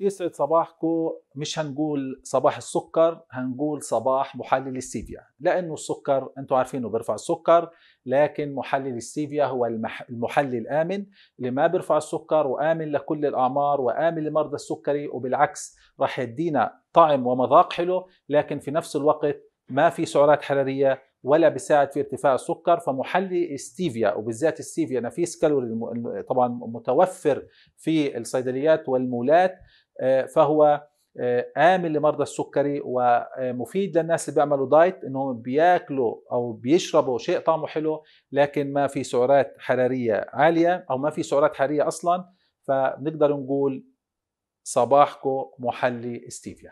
يسعد صباحكم مش هنقول صباح السكر هنقول صباح محلل السيفيا لانه السكر انتم عارفينه بيرفع السكر لكن محلل السيفيا هو المحلل الامن اللي ما بيرفع السكر وامن لكل الاعمار وامن لمرضى السكري وبالعكس راح يدينا طعم ومذاق حلو لكن في نفس الوقت ما في سعرات حراريه ولا بيساعد في ارتفاع السكر فمحلي ستيفيا وبالذات الستيفيا نفيس كالوري طبعا متوفر في الصيدليات والمولات آه، فهو آه، آمن لمرضى السكري ومفيد للناس اللي بيعملوا دايت انهم بياكلوا او بيشربوا شيء طعمه حلو لكن ما في سعرات حراريه عاليه او ما في سعرات حراريه اصلا فبنقدر نقول صباحكم محلي ستيفيا